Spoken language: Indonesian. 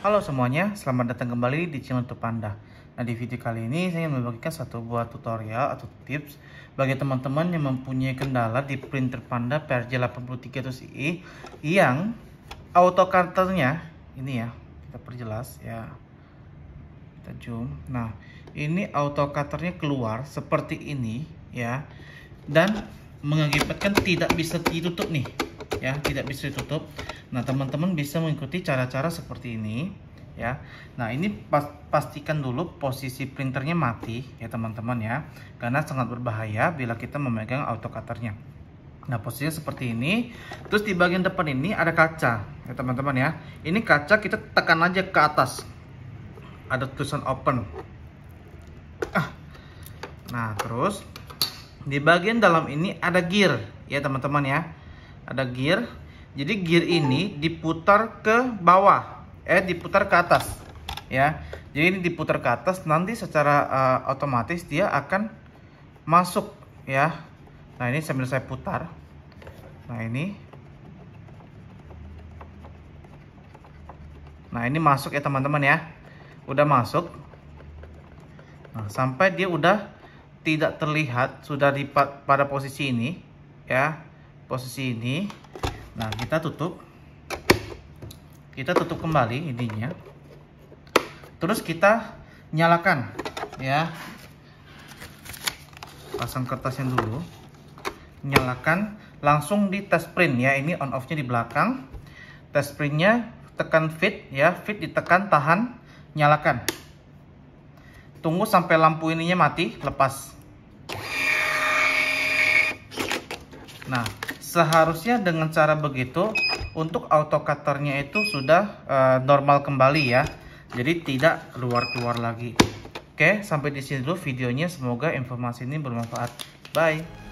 Halo semuanya, selamat datang kembali di channel Panda. Nah di video kali ini saya ingin membagikan satu buah tutorial atau tips bagi teman-teman yang mempunyai kendala di printer Panda PRJ8300i yang auto ini ya kita perjelas ya kita zoom. Nah ini auto keluar seperti ini ya dan mengakibatkan tidak bisa ditutup nih ya tidak bisa ditutup nah teman-teman bisa mengikuti cara-cara seperti ini ya nah ini pastikan dulu posisi printernya mati ya teman-teman ya karena sangat berbahaya bila kita memegang auto cutternya Nah posisinya seperti ini Terus di bagian depan ini ada kaca Ya teman-teman ya Ini kaca kita tekan aja ke atas Ada tulisan open ah. Nah terus Di bagian dalam ini ada gear Ya teman-teman ya ada gear jadi gear ini diputar ke bawah eh diputar ke atas ya jadi ini diputar ke atas nanti secara uh, otomatis dia akan masuk ya nah ini sambil saya putar nah ini nah ini masuk ya teman-teman ya udah masuk nah sampai dia udah tidak terlihat sudah di pada posisi ini ya posisi ini nah kita tutup kita tutup kembali ininya terus kita nyalakan ya pasang kertasnya dulu nyalakan langsung di test print ya ini on off nya di belakang test printnya tekan fit ya fit ditekan tahan nyalakan tunggu sampai lampu ininya mati lepas nah seharusnya dengan cara begitu untuk auto cutternya itu sudah uh, normal kembali ya jadi tidak keluar-keluar lagi oke sampai di sini dulu videonya semoga informasi ini bermanfaat bye